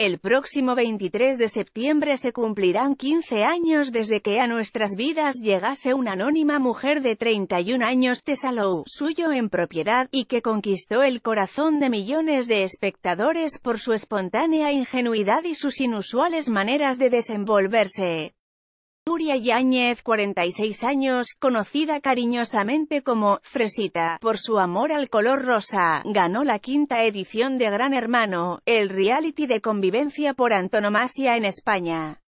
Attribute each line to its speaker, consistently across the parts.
Speaker 1: El próximo 23 de septiembre se cumplirán 15 años desde que a nuestras vidas llegase una anónima mujer de 31 años Tesalou, suyo en propiedad, y que conquistó el corazón de millones de espectadores por su espontánea ingenuidad y sus inusuales maneras de desenvolverse. Turia Yáñez, 46 años, conocida cariñosamente como Fresita, por su amor al color rosa, ganó la quinta edición de Gran Hermano, el reality de convivencia por antonomasia en España.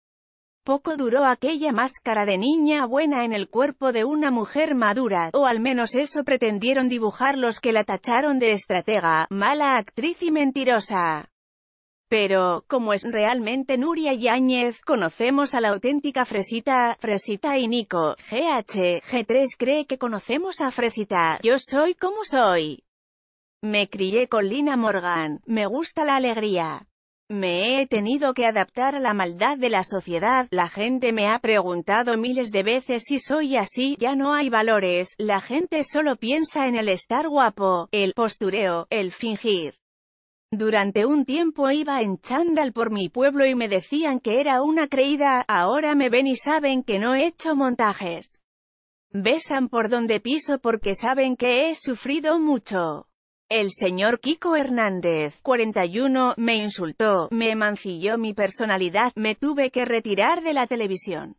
Speaker 1: Poco duró aquella máscara de niña buena en el cuerpo de una mujer madura, o al menos eso pretendieron dibujar los que la tacharon de estratega, mala actriz y mentirosa. Pero, como es realmente Nuria Yáñez, conocemos a la auténtica Fresita, Fresita y Nico, GH, G3 cree que conocemos a Fresita, yo soy como soy. Me crié con Lina Morgan, me gusta la alegría. Me he tenido que adaptar a la maldad de la sociedad, la gente me ha preguntado miles de veces si soy así, ya no hay valores, la gente solo piensa en el estar guapo, el postureo, el fingir. Durante un tiempo iba en chándal por mi pueblo y me decían que era una creída, ahora me ven y saben que no he hecho montajes. Besan por donde piso porque saben que he sufrido mucho. El señor Kiko Hernández, 41, me insultó, me mancilló mi personalidad, me tuve que retirar de la televisión.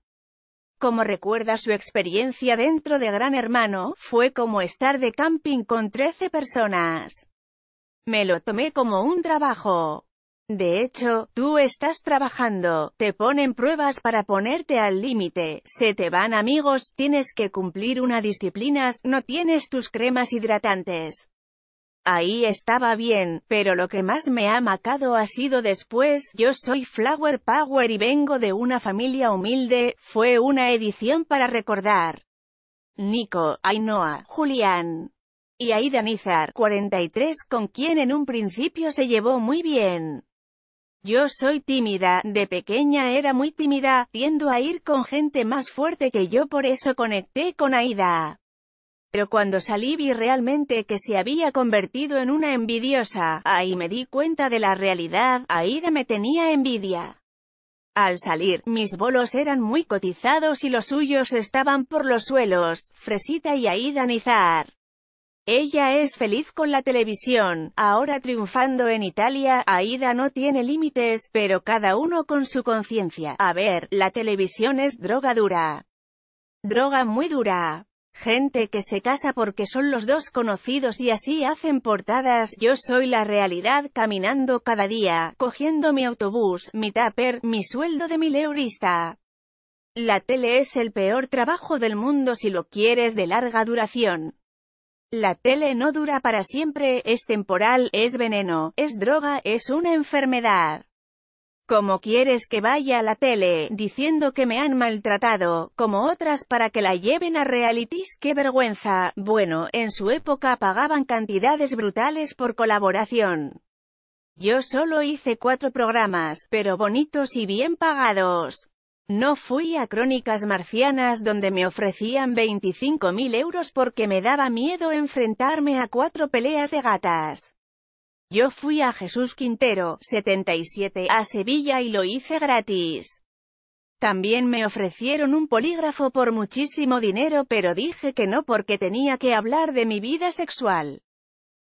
Speaker 1: Como recuerda su experiencia dentro de Gran Hermano, fue como estar de camping con 13 personas. Me lo tomé como un trabajo. De hecho, tú estás trabajando, te ponen pruebas para ponerte al límite, se te van amigos, tienes que cumplir una disciplinas, no tienes tus cremas hidratantes. Ahí estaba bien, pero lo que más me ha macado ha sido después, yo soy Flower Power y vengo de una familia humilde, fue una edición para recordar. Nico, Ainhoa, Julián y Aida Nizar, 43, con quien en un principio se llevó muy bien. Yo soy tímida, de pequeña era muy tímida, tiendo a ir con gente más fuerte que yo por eso conecté con Aida. Pero cuando salí vi realmente que se había convertido en una envidiosa, ahí me di cuenta de la realidad, Aida me tenía envidia. Al salir, mis bolos eran muy cotizados y los suyos estaban por los suelos, Fresita y Aida Nizar. Ella es feliz con la televisión, ahora triunfando en Italia, Aida no tiene límites, pero cada uno con su conciencia. A ver, la televisión es droga dura. Droga muy dura. Gente que se casa porque son los dos conocidos y así hacen portadas, yo soy la realidad caminando cada día, cogiendo mi autobús, mi tupper, mi sueldo de mil eurista. La tele es el peor trabajo del mundo si lo quieres de larga duración. La tele no dura para siempre, es temporal, es veneno, es droga, es una enfermedad. ¿Cómo quieres que vaya a la tele, diciendo que me han maltratado, como otras para que la lleven a realities? ¡Qué vergüenza! Bueno, en su época pagaban cantidades brutales por colaboración. Yo solo hice cuatro programas, pero bonitos y bien pagados. No fui a Crónicas Marcianas donde me ofrecían 25.000 euros porque me daba miedo enfrentarme a cuatro peleas de gatas. Yo fui a Jesús Quintero, 77, a Sevilla y lo hice gratis. También me ofrecieron un polígrafo por muchísimo dinero pero dije que no porque tenía que hablar de mi vida sexual.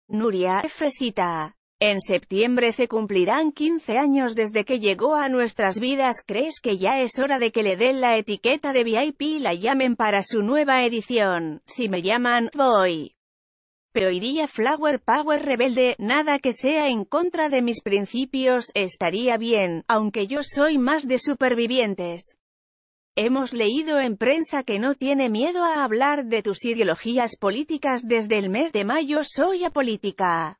Speaker 1: Nuria Fresita en septiembre se cumplirán 15 años desde que llegó a nuestras vidas. ¿Crees que ya es hora de que le den la etiqueta de VIP y la llamen para su nueva edición? Si me llaman, voy. Pero iría Flower Power rebelde, nada que sea en contra de mis principios, estaría bien, aunque yo soy más de supervivientes. Hemos leído en prensa que no tiene miedo a hablar de tus ideologías políticas desde el mes de mayo soy apolítica.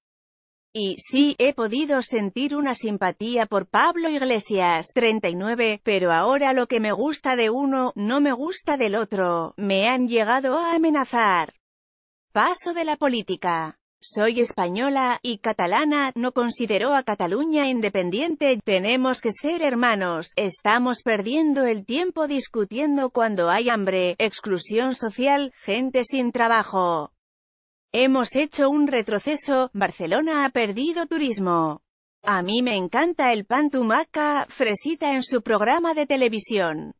Speaker 1: Y sí, he podido sentir una simpatía por Pablo Iglesias, 39, pero ahora lo que me gusta de uno, no me gusta del otro, me han llegado a amenazar. Paso de la política. Soy española, y catalana, no considero a Cataluña independiente, tenemos que ser hermanos, estamos perdiendo el tiempo discutiendo cuando hay hambre, exclusión social, gente sin trabajo. Hemos hecho un retroceso, Barcelona ha perdido turismo. A mí me encanta el pan tumaca, Fresita en su programa de televisión.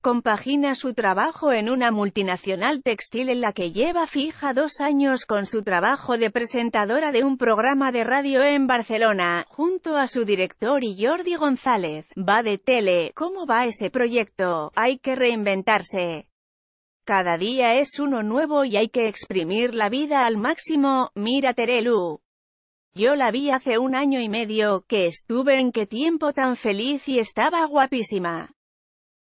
Speaker 1: Compagina su trabajo en una multinacional textil en la que lleva fija dos años con su trabajo de presentadora de un programa de radio en Barcelona, junto a su director y Jordi González. Va de tele, ¿cómo va ese proyecto? Hay que reinventarse. Cada día es uno nuevo y hay que exprimir la vida al máximo, mira Terelu. Yo la vi hace un año y medio, que estuve en qué tiempo tan feliz y estaba guapísima.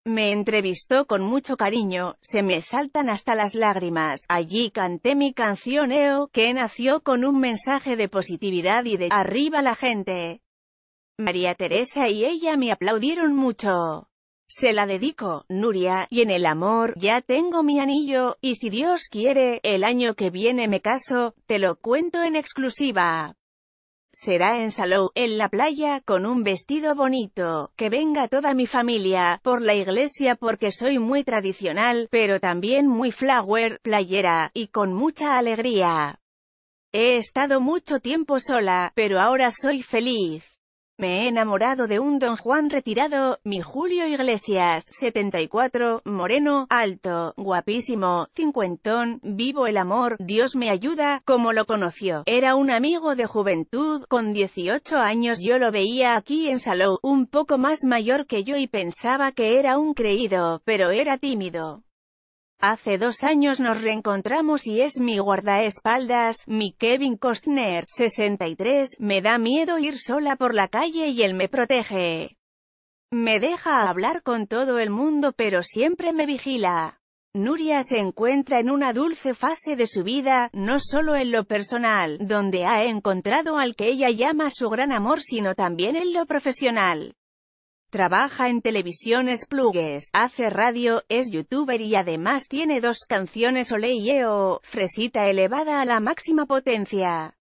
Speaker 1: Me entrevistó con mucho cariño, se me saltan hasta las lágrimas, allí canté mi canción EO, que nació con un mensaje de positividad y de «Arriba la gente». María Teresa y ella me aplaudieron mucho. Se la dedico, Nuria, y en el amor, ya tengo mi anillo, y si Dios quiere, el año que viene me caso, te lo cuento en exclusiva. Será en Salou, en la playa, con un vestido bonito, que venga toda mi familia, por la iglesia porque soy muy tradicional, pero también muy flower, playera, y con mucha alegría. He estado mucho tiempo sola, pero ahora soy feliz. Me he enamorado de un don Juan retirado, mi Julio Iglesias, 74, moreno, alto, guapísimo, cincuentón, vivo el amor, Dios me ayuda, como lo conoció. Era un amigo de juventud, con 18 años yo lo veía aquí en Salou, un poco más mayor que yo y pensaba que era un creído, pero era tímido. Hace dos años nos reencontramos y es mi guardaespaldas, mi Kevin Costner, 63, me da miedo ir sola por la calle y él me protege. Me deja hablar con todo el mundo pero siempre me vigila. Nuria se encuentra en una dulce fase de su vida, no solo en lo personal, donde ha encontrado al que ella llama su gran amor, sino también en lo profesional. Trabaja en televisiones plugues, hace radio, es youtuber y además tiene dos canciones o Fresita elevada a la máxima potencia.